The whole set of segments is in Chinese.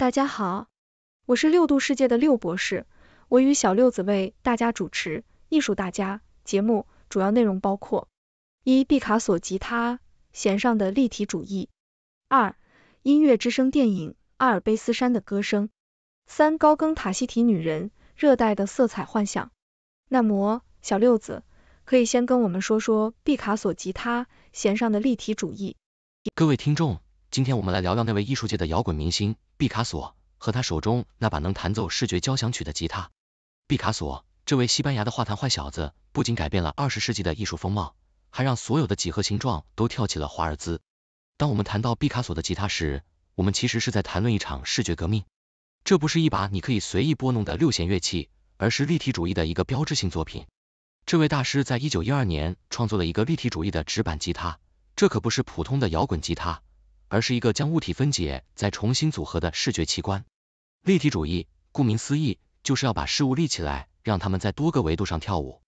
大家好，我是六度世界的六博士，我与小六子为大家主持艺术大家节目，主要内容包括一毕卡索吉他弦上的立体主义，二音乐之声电影阿尔卑斯山的歌声，三高更塔西提女人热带的色彩幻想。那么，小六子可以先跟我们说说毕卡索吉他弦上的立体主义。各位听众，今天我们来聊聊那位艺术界的摇滚明星。毕卡索和他手中那把能弹奏视觉交响曲的吉他。毕卡索这位西班牙的画坛坏小子，不仅改变了二十世纪的艺术风貌，还让所有的几何形状都跳起了华尔兹。当我们谈到毕卡索的吉他时，我们其实是在谈论一场视觉革命。这不是一把你可以随意拨弄的六弦乐器，而是立体主义的一个标志性作品。这位大师在一九一二年创作了一个立体主义的纸板吉他，这可不是普通的摇滚吉他。而是一个将物体分解再重新组合的视觉器官。立体主义顾名思义，就是要把事物立起来，让他们在多个维度上跳舞。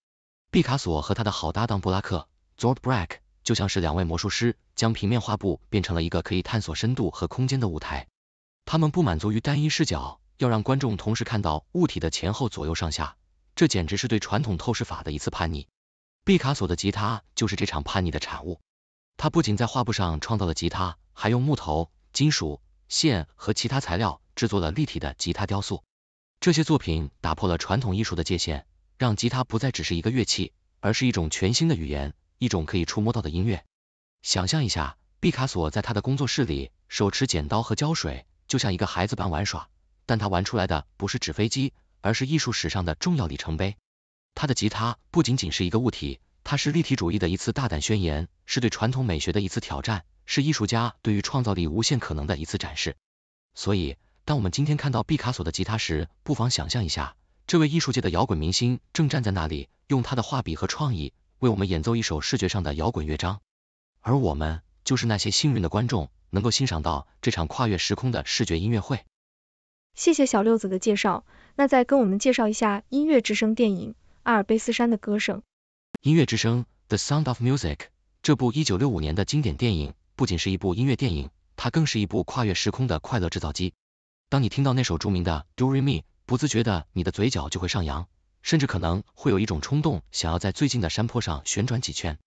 毕卡索和他的好搭档布拉克 z o r d b r a c k 就像是两位魔术师，将平面画布变成了一个可以探索深度和空间的舞台。他们不满足于单一视角，要让观众同时看到物体的前后左右上下，这简直是对传统透视法的一次叛逆。毕卡索的吉他就是这场叛逆的产物。他不仅在画布上创造了吉他，还用木头、金属、线和其他材料制作了立体的吉他雕塑。这些作品打破了传统艺术的界限，让吉他不再只是一个乐器，而是一种全新的语言，一种可以触摸到的音乐。想象一下，毕卡索在他的工作室里手持剪刀和胶水，就像一个孩子般玩耍，但他玩出来的不是纸飞机，而是艺术史上的重要里程碑。他的吉他不仅仅是一个物体。它是立体主义的一次大胆宣言，是对传统美学的一次挑战，是艺术家对于创造力无限可能的一次展示。所以，当我们今天看到毕卡索的吉他时，不妨想象一下，这位艺术界的摇滚明星正站在那里，用他的画笔和创意为我们演奏一首视觉上的摇滚乐章，而我们就是那些幸运的观众，能够欣赏到这场跨越时空的视觉音乐会。谢谢小六子的介绍，那再跟我们介绍一下《音乐之声》电影《阿尔卑斯山的歌声》。音乐之声 The Sound of Music 这部一九六五年的经典电影，不仅是一部音乐电影，它更是一部跨越时空的快乐制造机。当你听到那首著名的 d o r e Me，不自觉的你的嘴角就会上扬，甚至可能会有一种冲动，想要在最近的山坡上旋转几圈。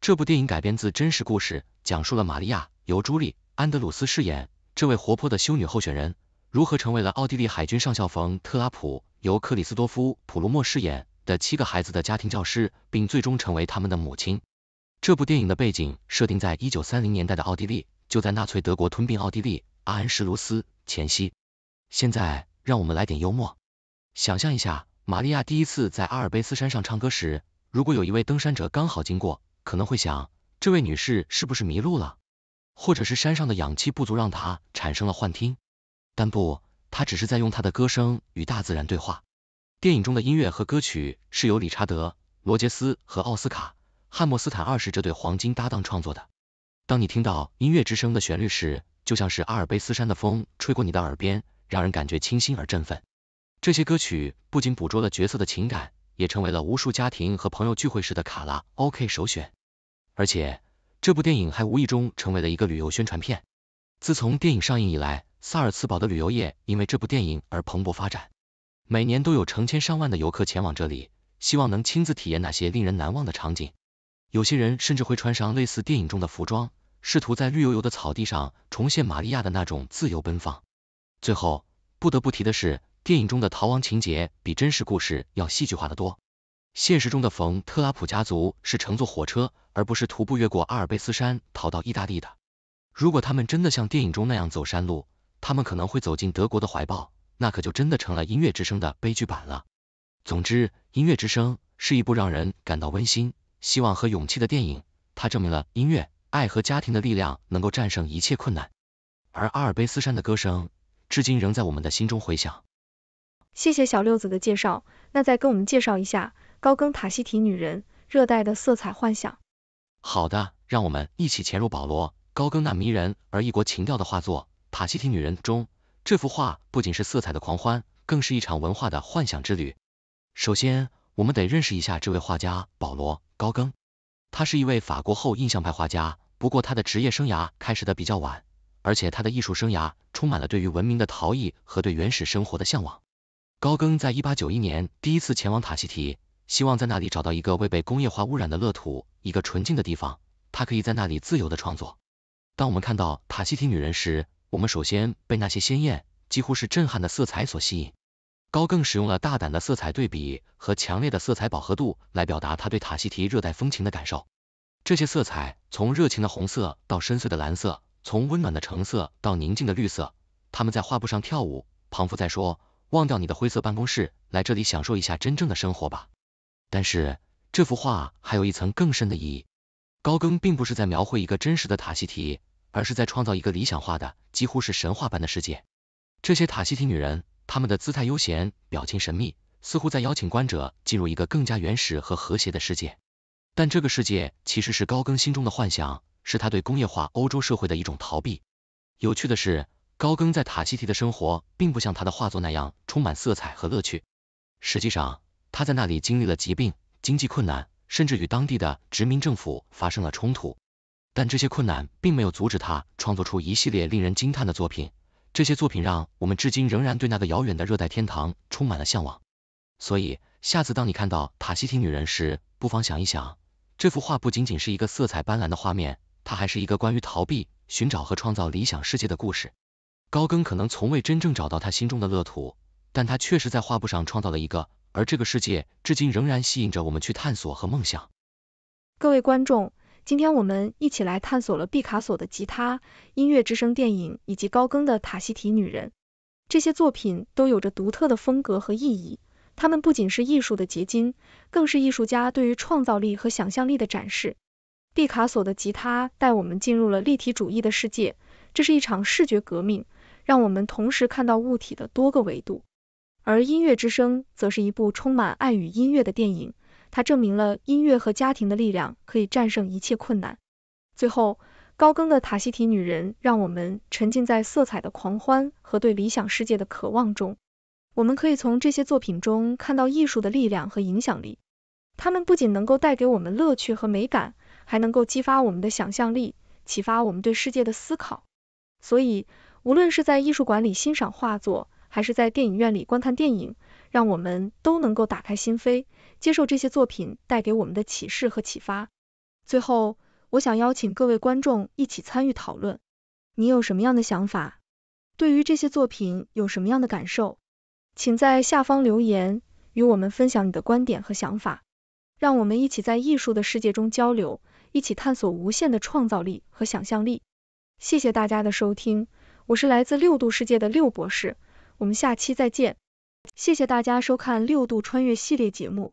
这部电影改编自真实故事，讲述了玛利亚由朱莉安·德鲁斯饰演这位活泼的修女候选人，如何成为了奥地利海军上校冯·特拉普由克里斯多夫·普罗默饰演。的七个孩子的家庭教师，并最终成为他们的母亲。这部电影的背景设定在一九三零年代的奥地利，就在纳粹德国吞并奥地利、阿恩施卢斯前夕。现在，让我们来点幽默。想象一下，玛利亚第一次在阿尔卑斯山上唱歌时，如果有一位登山者刚好经过，可能会想，这位女士是不是迷路了？或者是山上的氧气不足让她产生了幻听？但不，她只是在用她的歌声与大自然对话。电影中的音乐和歌曲是由理查德·罗杰斯和奥斯卡·汉默斯坦二世这对黄金搭档创作的。当你听到音乐之声的旋律时，就像是阿尔卑斯山的风吹过你的耳边，让人感觉清新而振奋。这些歌曲不仅捕捉了角色的情感，也成为了无数家庭和朋友聚会时的卡拉 OK 首选。而且，这部电影还无意中成为了一个旅游宣传片。自从电影上映以来，萨尔茨堡的旅游业因为这部电影而蓬勃发展。每年都有成千上万的游客前往这里，希望能亲自体验那些令人难忘的场景。有些人甚至会穿上类似电影中的服装，试图在绿油油的草地上重现玛利亚的那种自由奔放。最后不得不提的是，电影中的逃亡情节比真实故事要戏剧化的多。现实中的冯特拉普家族是乘坐火车，而不是徒步越过阿尔卑斯山逃到意大利的。如果他们真的像电影中那样走山路，他们可能会走进德国的怀抱。那可就真的成了音乐之声的悲剧版了。总之，音乐之声是一部让人感到温馨、希望和勇气的电影，它证明了音乐、爱和家庭的力量能够战胜一切困难。而阿尔卑斯山的歌声至今仍在我们的心中回响。谢谢小六子的介绍，那再跟我们介绍一下高更《塔西提女人：热带的色彩幻想》。好的，让我们一起潜入保罗·高更那迷人而异国情调的画作《塔西提女人》中。这幅画不仅是色彩的狂欢，更是一场文化的幻想之旅。首先，我们得认识一下这位画家保罗·高更。他是一位法国后印象派画家，不过他的职业生涯开始的比较晚，而且他的艺术生涯充满了对于文明的逃逸和对原始生活的向往。高更在一八九一年第一次前往塔希提，希望在那里找到一个未被工业化污染的乐土，一个纯净的地方，他可以在那里自由的创作。当我们看到塔希提女人时，我们首先被那些鲜艳，几乎是震撼的色彩所吸引。高更使用了大胆的色彩对比和强烈的色彩饱和度来表达他对塔希提热带风情的感受。这些色彩从热情的红色到深邃的蓝色，从温暖的橙色到宁静的绿色，他们在画布上跳舞。仿佛在说，忘掉你的灰色办公室，来这里享受一下真正的生活吧。但是这幅画还有一层更深的意义。高更并不是在描绘一个真实的塔希提。而是在创造一个理想化的，几乎是神话般的世界。这些塔西提女人，她们的姿态悠闲，表情神秘，似乎在邀请观者进入一个更加原始和和谐的世界。但这个世界其实是高更心中的幻想，是他对工业化欧洲社会的一种逃避。有趣的是，高更在塔西提的生活并不像他的画作那样充满色彩和乐趣。实际上，他在那里经历了疾病、经济困难，甚至与当地的殖民政府发生了冲突。但这些困难并没有阻止他创作出一系列令人惊叹的作品，这些作品让我们至今仍然对那个遥远的热带天堂充满了向往。所以，下次当你看到塔希提女人时，不妨想一想，这幅画不仅仅是一个色彩斑斓的画面，它还是一个关于逃避、寻找和创造理想世界的故事。高更可能从未真正找到他心中的乐土，但他确实在画布上创造了一个，而这个世界至今仍然吸引着我们去探索和梦想。各位观众。今天我们一起来探索了毕卡索的吉他、音乐之声、电影以及高更的《塔希提女人》。这些作品都有着独特的风格和意义。它们不仅是艺术的结晶，更是艺术家对于创造力和想象力的展示。毕卡索的吉他带我们进入了立体主义的世界，这是一场视觉革命，让我们同时看到物体的多个维度。而《音乐之声》则是一部充满爱与音乐的电影。它证明了音乐和家庭的力量可以战胜一切困难。最后，高更的《塔希提女人》让我们沉浸在色彩的狂欢和对理想世界的渴望中。我们可以从这些作品中看到艺术的力量和影响力。它们不仅能够带给我们乐趣和美感，还能够激发我们的想象力，启发我们对世界的思考。所以，无论是在艺术馆里欣赏画作，还是在电影院里观看电影，让我们都能够打开心扉。接受这些作品带给我们的启示和启发。最后，我想邀请各位观众一起参与讨论，你有什么样的想法？对于这些作品有什么样的感受？请在下方留言与我们分享你的观点和想法，让我们一起在艺术的世界中交流，一起探索无限的创造力和想象力。谢谢大家的收听，我是来自六度世界的六博士，我们下期再见。谢谢大家收看六度穿越系列节目。